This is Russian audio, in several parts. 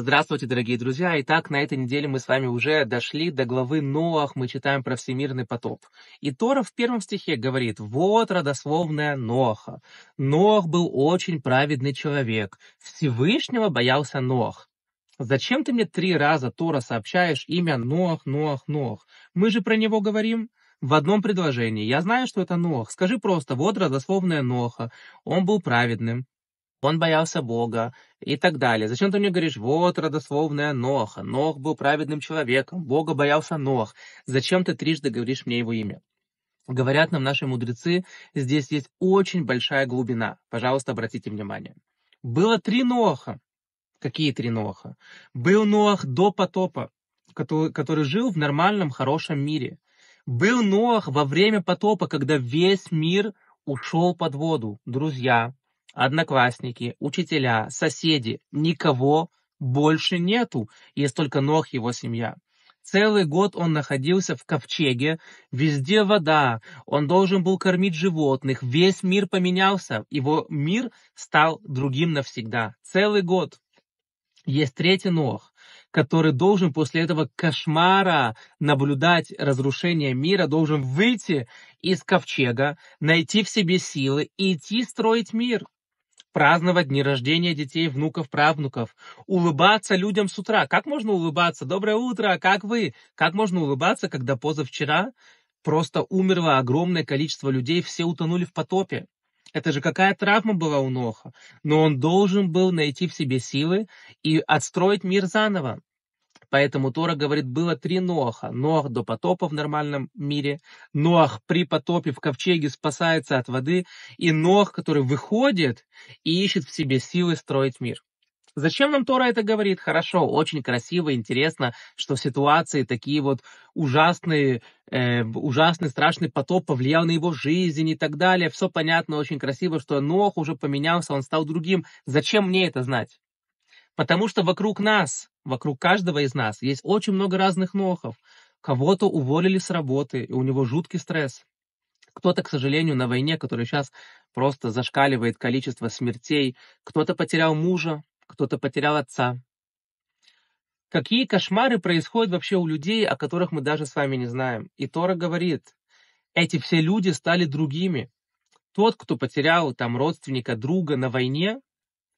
Здравствуйте, дорогие друзья! Итак, на этой неделе мы с вами уже дошли до главы Ноах, мы читаем про всемирный потоп. И Тора в первом стихе говорит «Вот родословная Ноаха». Ноах был очень праведный человек. Всевышнего боялся Ноах. Зачем ты мне три раза, Тора, сообщаешь имя Ноах, Ноах, Ноах? Мы же про него говорим в одном предложении. Я знаю, что это Ноах. Скажи просто, вот родословная Ноаха. Он был праведным он боялся Бога и так далее. Зачем ты мне говоришь, вот родословная Ноха, Нох был праведным человеком, Бога боялся Нох. Зачем ты трижды говоришь мне его имя? Говорят нам наши мудрецы, здесь есть очень большая глубина. Пожалуйста, обратите внимание. Было три Ноха. Какие три Ноха? Был Ноах до потопа, который, который жил в нормальном, хорошем мире. Был Ноах во время потопа, когда весь мир ушел под воду. Друзья, одноклассники, учителя, соседи, никого больше нету, есть только Нох его семья. Целый год он находился в ковчеге, везде вода, он должен был кормить животных, весь мир поменялся, его мир стал другим навсегда. Целый год. Есть третий Нох, который должен после этого кошмара наблюдать разрушение мира, должен выйти из ковчега, найти в себе силы и идти строить мир праздновать дни рождения детей, внуков, правнуков, улыбаться людям с утра. Как можно улыбаться? Доброе утро, а как вы? Как можно улыбаться, когда позавчера просто умерло огромное количество людей, все утонули в потопе? Это же какая травма была у Ноха. Но он должен был найти в себе силы и отстроить мир заново. Поэтому Тора говорит, было три Ноаха. Ноах до потопа в нормальном мире, Ноах при потопе в ковчеге спасается от воды, и Ноах, который выходит и ищет в себе силы строить мир. Зачем нам Тора это говорит? Хорошо, очень красиво, интересно, что ситуации такие вот ужасные, э, ужасный, страшный потоп повлиял на его жизнь и так далее. Все понятно, очень красиво, что Нох уже поменялся, он стал другим. Зачем мне это знать? Потому что вокруг нас, вокруг каждого из нас есть очень много разных нохов. Кого-то уволили с работы, и у него жуткий стресс. Кто-то, к сожалению, на войне, который сейчас просто зашкаливает количество смертей. Кто-то потерял мужа, кто-то потерял отца. Какие кошмары происходят вообще у людей, о которых мы даже с вами не знаем? И Тора говорит, эти все люди стали другими. Тот, кто потерял там родственника, друга на войне,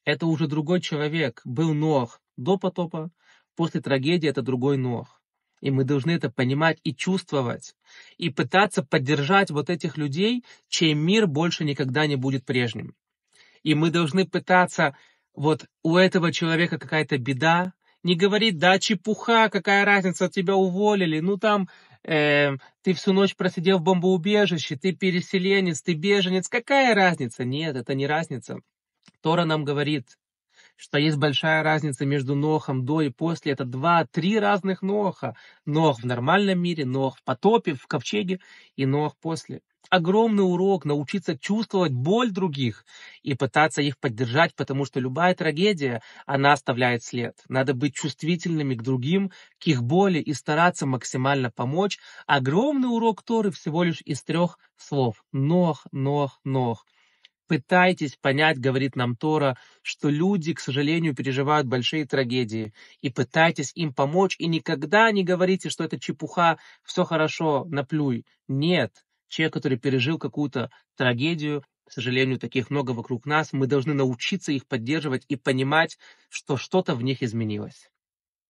это уже другой человек, был Нох до потопа, после трагедии это другой Нох. И мы должны это понимать и чувствовать, и пытаться поддержать вот этих людей, чей мир больше никогда не будет прежним. И мы должны пытаться, вот у этого человека какая-то беда, не говорить, да, чепуха, какая разница, тебя уволили, ну там, э, ты всю ночь просидел в бомбоубежище, ты переселенец, ты беженец, какая разница? Нет, это не разница. Тора нам говорит, что есть большая разница между Нохом до и после. Это два-три разных Ноха. Нох в нормальном мире, Нох в потопе, в ковчеге и Нох после. Огромный урок научиться чувствовать боль других и пытаться их поддержать, потому что любая трагедия, она оставляет след. Надо быть чувствительными к другим, к их боли и стараться максимально помочь. Огромный урок Торы всего лишь из трех слов. Нох, нох, нох пытайтесь понять, говорит нам Тора, что люди, к сожалению, переживают большие трагедии, и пытайтесь им помочь, и никогда не говорите, что это чепуха, все хорошо, наплюй. Нет, человек, который пережил какую-то трагедию, к сожалению, таких много вокруг нас, мы должны научиться их поддерживать и понимать, что что-то в них изменилось.